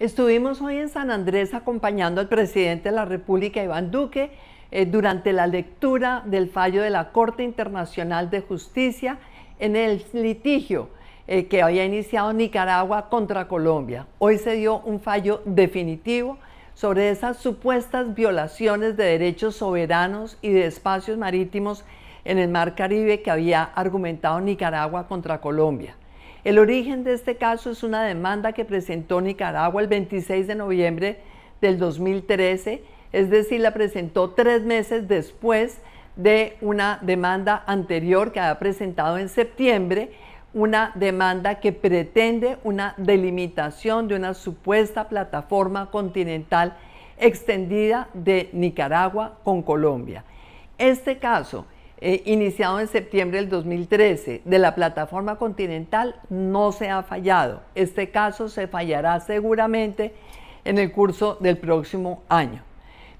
Estuvimos hoy en San Andrés acompañando al presidente de la República, Iván Duque, eh, durante la lectura del fallo de la Corte Internacional de Justicia en el litigio eh, que había iniciado Nicaragua contra Colombia. Hoy se dio un fallo definitivo sobre esas supuestas violaciones de derechos soberanos y de espacios marítimos en el Mar Caribe que había argumentado Nicaragua contra Colombia. El origen de este caso es una demanda que presentó Nicaragua el 26 de noviembre del 2013, es decir, la presentó tres meses después de una demanda anterior que había presentado en septiembre, una demanda que pretende una delimitación de una supuesta plataforma continental extendida de Nicaragua con Colombia. Este caso eh, iniciado en septiembre del 2013 de la plataforma continental no se ha fallado. Este caso se fallará seguramente en el curso del próximo año.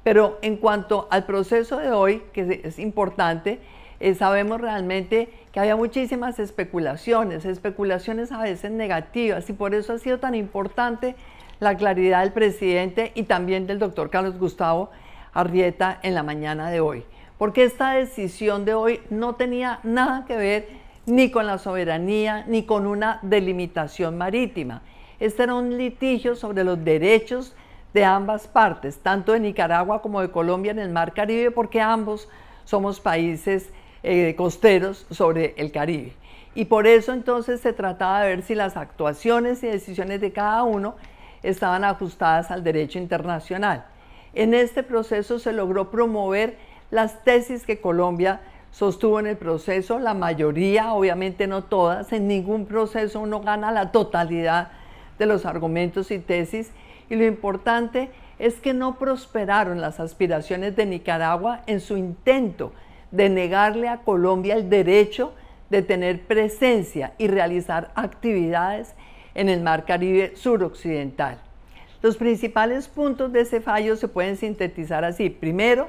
Pero en cuanto al proceso de hoy, que es importante, eh, sabemos realmente que había muchísimas especulaciones, especulaciones a veces negativas, y por eso ha sido tan importante la claridad del presidente y también del doctor Carlos Gustavo Arrieta en la mañana de hoy porque esta decisión de hoy no tenía nada que ver ni con la soberanía ni con una delimitación marítima. Este era un litigio sobre los derechos de ambas partes, tanto de Nicaragua como de Colombia en el Mar Caribe, porque ambos somos países eh, costeros sobre el Caribe. Y por eso entonces se trataba de ver si las actuaciones y decisiones de cada uno estaban ajustadas al derecho internacional. En este proceso se logró promover las tesis que Colombia sostuvo en el proceso, la mayoría, obviamente no todas, en ningún proceso uno gana la totalidad de los argumentos y tesis y lo importante es que no prosperaron las aspiraciones de Nicaragua en su intento de negarle a Colombia el derecho de tener presencia y realizar actividades en el Mar Caribe suroccidental. Los principales puntos de ese fallo se pueden sintetizar así. Primero,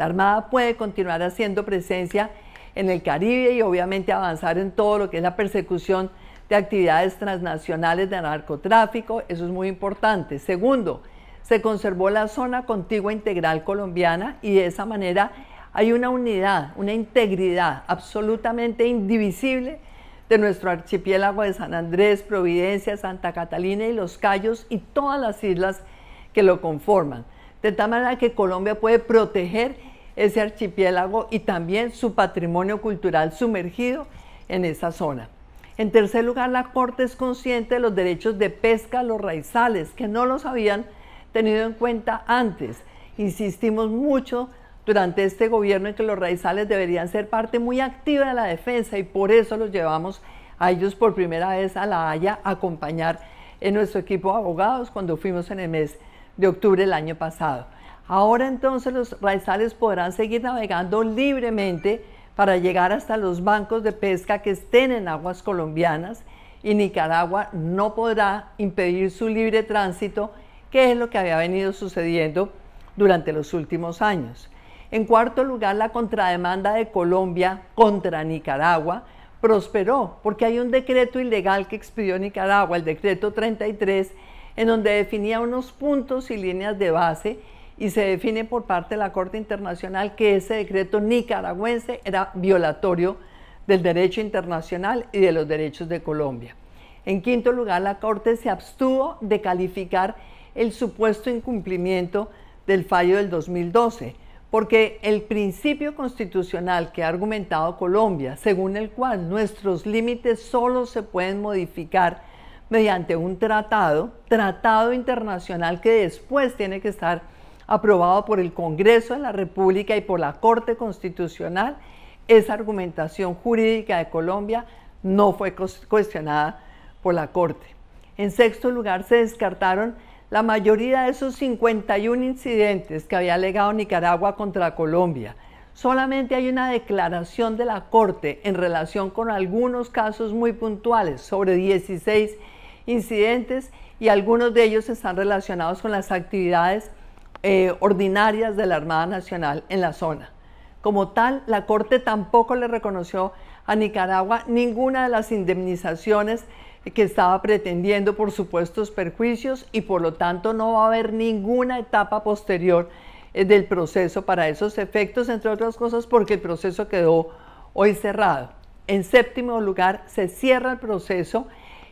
la Armada puede continuar haciendo presencia en el Caribe y obviamente avanzar en todo lo que es la persecución de actividades transnacionales de narcotráfico, eso es muy importante. Segundo, se conservó la zona contigua integral colombiana y de esa manera hay una unidad, una integridad absolutamente indivisible de nuestro archipiélago de San Andrés, Providencia, Santa Catalina y Los Cayos y todas las islas que lo conforman. De tal manera que Colombia puede proteger ese archipiélago y también su patrimonio cultural sumergido en esa zona. En tercer lugar, la Corte es consciente de los derechos de pesca a los raizales, que no los habían tenido en cuenta antes. Insistimos mucho durante este gobierno en que los raizales deberían ser parte muy activa de la defensa y por eso los llevamos a ellos por primera vez a La Haya a acompañar en nuestro equipo de abogados cuando fuimos en el mes de octubre del año pasado. Ahora entonces los raizales podrán seguir navegando libremente para llegar hasta los bancos de pesca que estén en aguas colombianas y Nicaragua no podrá impedir su libre tránsito, que es lo que había venido sucediendo durante los últimos años. En cuarto lugar, la contrademanda de Colombia contra Nicaragua prosperó porque hay un decreto ilegal que expidió Nicaragua, el decreto 33, en donde definía unos puntos y líneas de base y se define por parte de la Corte Internacional que ese decreto nicaragüense era violatorio del derecho internacional y de los derechos de Colombia. En quinto lugar, la Corte se abstuvo de calificar el supuesto incumplimiento del fallo del 2012, porque el principio constitucional que ha argumentado Colombia, según el cual nuestros límites solo se pueden modificar mediante un tratado, tratado internacional que después tiene que estar aprobado por el Congreso de la República y por la Corte Constitucional, esa argumentación jurídica de Colombia no fue cuestionada por la Corte. En sexto lugar, se descartaron la mayoría de esos 51 incidentes que había alegado Nicaragua contra Colombia. Solamente hay una declaración de la Corte en relación con algunos casos muy puntuales, sobre 16 incidentes, y algunos de ellos están relacionados con las actividades eh, ordinarias de la Armada Nacional en la zona. Como tal, la Corte tampoco le reconoció a Nicaragua ninguna de las indemnizaciones que estaba pretendiendo por supuestos perjuicios y por lo tanto no va a haber ninguna etapa posterior eh, del proceso para esos efectos, entre otras cosas porque el proceso quedó hoy cerrado. En séptimo lugar, se cierra el proceso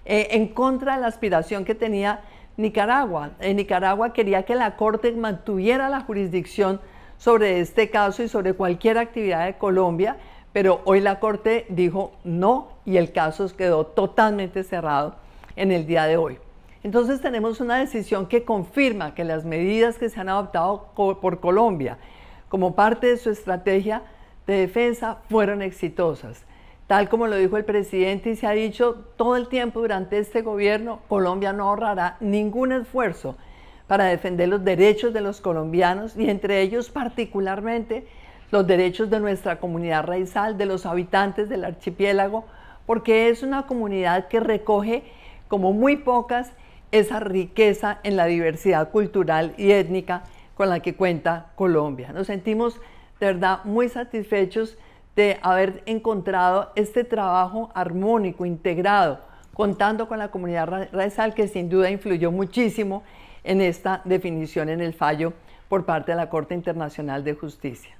eh, en contra de la aspiración que tenía Nicaragua. En Nicaragua quería que la Corte mantuviera la jurisdicción sobre este caso y sobre cualquier actividad de Colombia, pero hoy la Corte dijo no y el caso quedó totalmente cerrado en el día de hoy. Entonces tenemos una decisión que confirma que las medidas que se han adoptado por Colombia como parte de su estrategia de defensa fueron exitosas. Tal como lo dijo el presidente y se ha dicho todo el tiempo durante este gobierno, Colombia no ahorrará ningún esfuerzo para defender los derechos de los colombianos y entre ellos particularmente los derechos de nuestra comunidad raizal, de los habitantes del archipiélago, porque es una comunidad que recoge, como muy pocas, esa riqueza en la diversidad cultural y étnica con la que cuenta Colombia. Nos sentimos de verdad muy satisfechos de haber encontrado este trabajo armónico, integrado, contando con la comunidad raizal que sin duda influyó muchísimo en esta definición en el fallo por parte de la Corte Internacional de Justicia.